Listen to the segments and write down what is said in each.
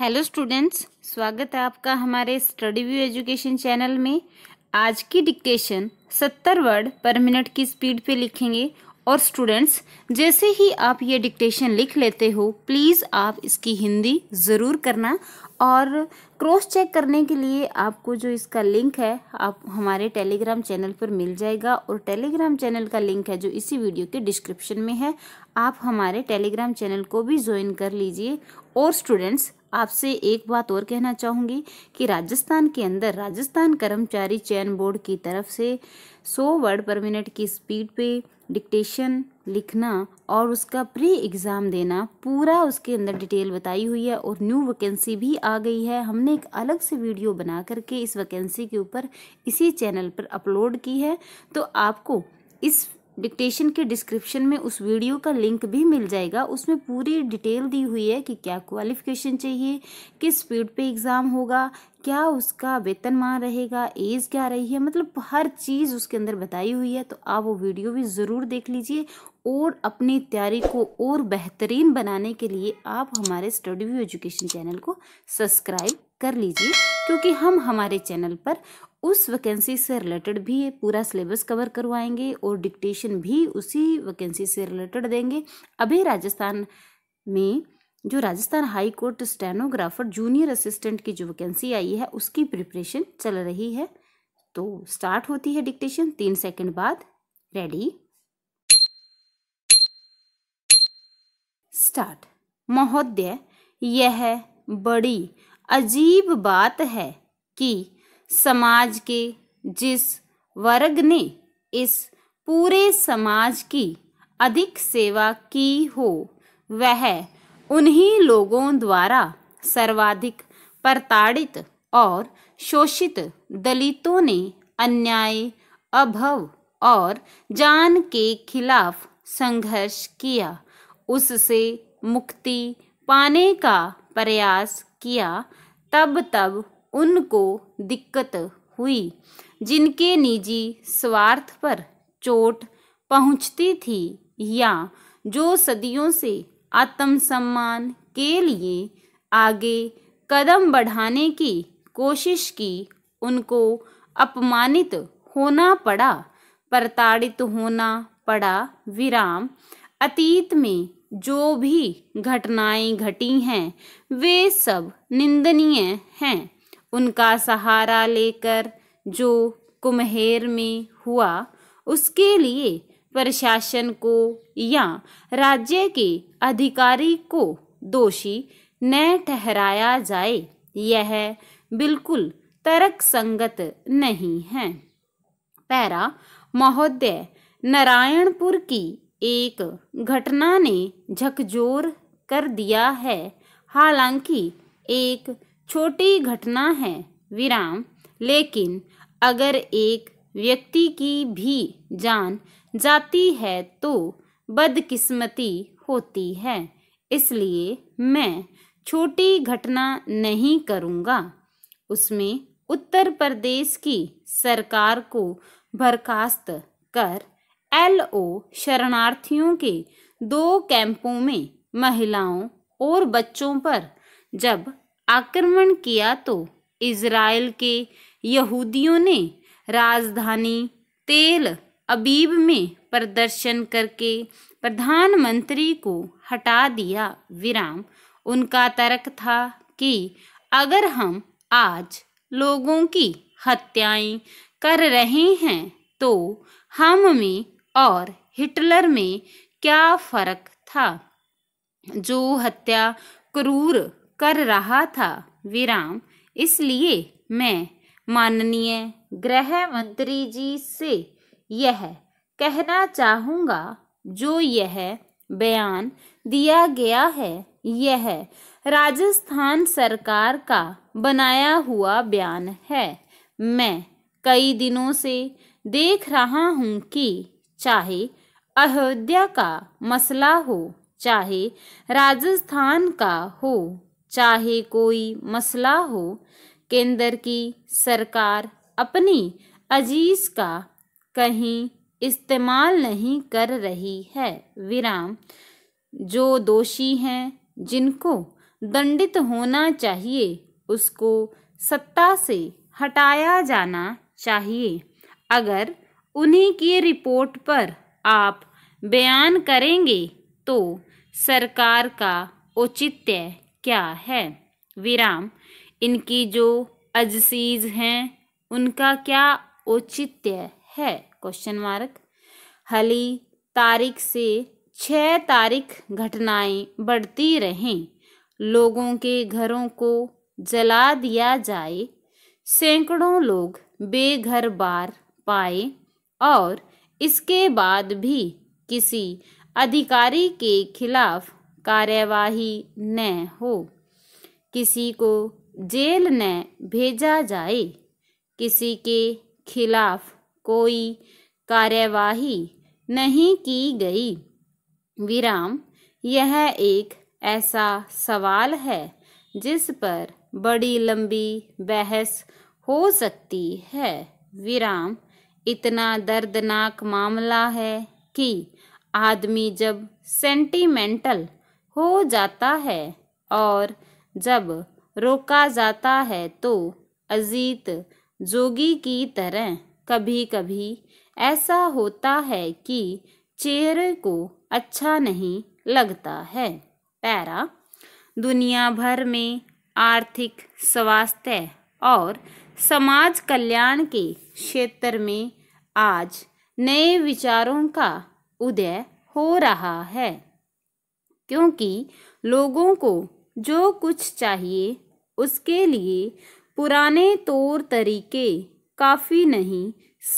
hello students स्वागत है आपका हमारे स्टडी व्यू एजुकेशन चैनल में आज की डिक्टेशन सत्तर वर्ड पर मिनट की स्पीड पे लिखेंगे और स्टूडेंट्स जैसे ही आप ये डिक्टेशन लिख लेते हो प्लीज़ आप इसकी हिंदी ज़रूर करना और क्रॉस चेक करने के लिए आपको जो इसका लिंक है आप हमारे टेलीग्राम चैनल पर मिल जाएगा और टेलीग्राम चैनल का लिंक है जो इसी वीडियो के डिस्क्रिप्शन में है आप हमारे टेलीग्राम चैनल को भी ज्वाइन कर लीजिए और स्टूडेंट्स आपसे एक बात और कहना चाहूँगी कि राजस्थान के अंदर राजस्थान कर्मचारी चयन बोर्ड की तरफ से सौ वर्ड पर मिनट की स्पीड पर डिक्टेशन लिखना और उसका प्री एग्ज़ाम देना पूरा उसके अंदर डिटेल बताई हुई है और न्यू वैकेंसी भी आ गई है हमने एक अलग से वीडियो बना करके इस वैकेंसी के ऊपर इसी चैनल पर अपलोड की है तो आपको इस डिक्टेशन के डिस्क्रिप्शन में उस वीडियो का लिंक भी मिल जाएगा उसमें पूरी डिटेल दी हुई है कि क्या क्वालिफिकेशन चाहिए किस स्पीड पे एग्ज़ाम होगा क्या उसका वेतनमान रहेगा एज क्या रही है मतलब हर चीज़ उसके अंदर बताई हुई है तो आप वो वीडियो भी ज़रूर देख लीजिए और अपनी तैयारी को और बेहतरीन बनाने के लिए आप हमारे स्टडी व्यू एजुकेशन चैनल को सब्सक्राइब कर लीजिए क्योंकि हम हमारे चैनल पर उस वैकेंसी से रिलेटेड भी पूरा सिलेबस कवर करवाएंगे और डिक्टेशन भी उसी वैकेंसी से रिलेटेड देंगे अभी राजस्थान में जो Rajasthan high court stenographer junior assistant की जो वैकेंसी आई है उसकी प्रिपरेशन चल रही है तो स्टार्ट होती है डिक्टेशन तीन सेकंड बाद रेडी स्टार्ट महोदय यह बड़ी अजीब बात है कि समाज के जिस वर्ग ने इस पूरे समाज की अधिक सेवा की हो वह उन्हीं लोगों द्वारा सर्वाधिक प्रताड़ित और शोषित दलितों ने अन्याय अभव और जान के खिलाफ संघर्ष किया उससे मुक्ति पाने का प्रयास किया तब तब उनको दिक्कत हुई जिनके निजी स्वार्थ पर चोट पहुंचती थी या जो सदियों से आत्मसम्मान के लिए आगे कदम बढ़ाने की कोशिश की उनको अपमानित होना पड़ा प्रताड़ित होना पड़ा विराम अतीत में जो भी घटनाएं घटी हैं वे सब निंदनीय हैं उनका सहारा लेकर जो कुम्हेर में हुआ उसके लिए प्रशासन को या राज्य के अधिकारी को दोषी न ठहराया जाए यह बिल्कुल तर्क संगत नहीं है पैरा महोदय नारायणपुर की एक घटना ने झकझोर कर दिया है हालांकि एक छोटी घटना है विराम लेकिन अगर एक व्यक्ति की भी जान जाती है तो बदकिस्मती होती है इसलिए मैं छोटी घटना नहीं करूंगा उसमें उत्तर प्रदेश की सरकार को बर्खास्त कर एलओ शरणार्थियों के दो कैंपों में महिलाओं और बच्चों पर जब आक्रमण किया तो इसराइल के यहूदियों ने राजधानी तेल अबीब में प्रदर्शन करके प्रधानमंत्री को हटा दिया विराम उनका तर्क था कि अगर हम आज लोगों की हत्याएं कर रहे हैं तो हम में और हिटलर में क्या फर्क था जो हत्या क्रूर कर रहा था विराम इसलिए मैं माननीय गृह मंत्री जी से यह कहना चाहूँगा जो यह बयान दिया गया है यह राजस्थान सरकार का बनाया हुआ बयान है मैं कई दिनों से देख रहा हूँ कि चाहे अयोध्या का मसला हो चाहे राजस्थान का हो चाहे कोई मसला हो केंद्र की सरकार अपनी अजीज का कहीं इस्तेमाल नहीं कर रही है विराम जो दोषी हैं जिनको दंडित होना चाहिए उसको सत्ता से हटाया जाना चाहिए अगर उन्हीं की रिपोर्ट पर आप बयान करेंगे तो सरकार का औचित्य क्या है विराम इनकी जो अजसीज हैं उनका क्या औचित्य है क्वेश्चन मार्क हली तारीख से छः तारीख घटनाएं बढ़ती रहें लोगों के घरों को जला दिया जाए सैकड़ों लोग बेघर बार पाए और इसके बाद भी किसी अधिकारी के खिलाफ कार्यवाही न हो किसी को जेल न भेजा जाए किसी के खिलाफ कोई कार्यवाही नहीं की गई विराम यह एक ऐसा सवाल है जिस पर बड़ी लंबी बहस हो सकती है विराम इतना दर्दनाक मामला है कि आदमी जब सेंटीमेंटल हो जाता है और जब रोका जाता है तो अजीत जोगी की तरह कभी कभी ऐसा होता है कि चेहरे को अच्छा नहीं लगता है पैरा दुनिया भर में आर्थिक स्वास्थ्य और समाज कल्याण के क्षेत्र में आज नए विचारों का उदय हो रहा है क्योंकि लोगों को जो कुछ चाहिए उसके लिए पुराने तौर तरीके काफ़ी नहीं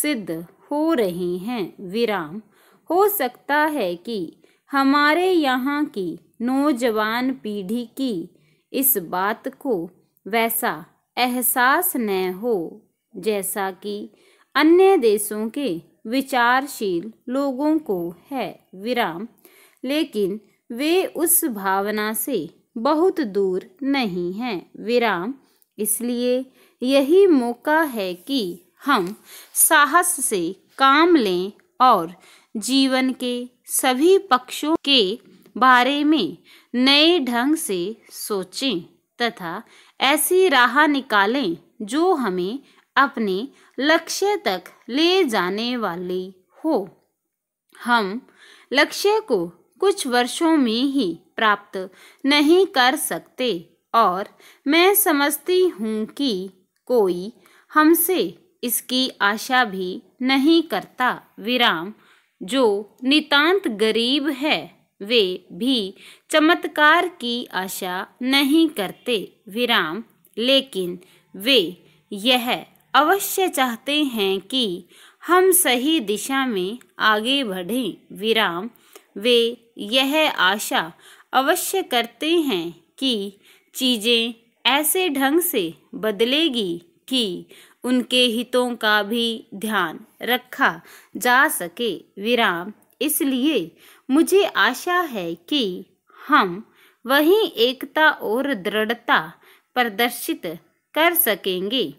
सिद्ध हो रहे हैं विराम हो सकता है कि हमारे यहाँ की नौजवान पीढ़ी की इस बात को वैसा एहसास न हो जैसा कि अन्य देशों के विचारशील लोगों को है विराम लेकिन वे उस भावना से बहुत दूर नहीं हैं विराम इसलिए यही मौका है कि हम साहस से काम लें और जीवन के सभी पक्षों के बारे में नए ढंग से सोचें तथा ऐसी राह निकालें जो हमें अपने लक्ष्य तक ले जाने वाली हो हम लक्ष्य को कुछ वर्षों में ही प्राप्त नहीं कर सकते और मैं समझती हूँ कि कोई हमसे इसकी आशा भी नहीं करता विराम जो नितांत गरीब है वे भी चमत्कार की आशा नहीं करते विराम लेकिन वे यह अवश्य चाहते हैं कि हम सही दिशा में आगे बढ़ें विराम वे यह आशा अवश्य करते हैं कि चीज़ें ऐसे ढंग से बदलेगी कि उनके हितों का भी ध्यान रखा जा सके विराम इसलिए मुझे आशा है कि हम वही एकता और दृढ़ता प्रदर्शित कर सकेंगे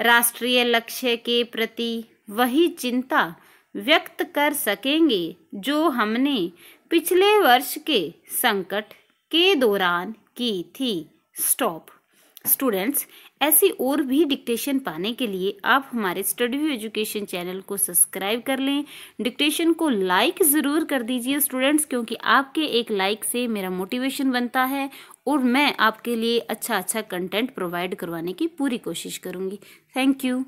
राष्ट्रीय लक्ष्य के प्रति वही चिंता व्यक्त कर सकेंगे जो हमने पिछले वर्ष के संकट के दौरान की थी स्टॉप स्टूडेंट्स ऐसी और भी डिक्टेशन पाने के लिए आप हमारे स्टडी व्यू एजुकेशन चैनल को सब्सक्राइब कर लें डिक्टेशन को लाइक ज़रूर कर दीजिए स्टूडेंट्स क्योंकि आपके एक लाइक से मेरा मोटिवेशन बनता है और मैं आपके लिए अच्छा अच्छा कंटेंट प्रोवाइड करवाने की पूरी कोशिश करूँगी थैंक यू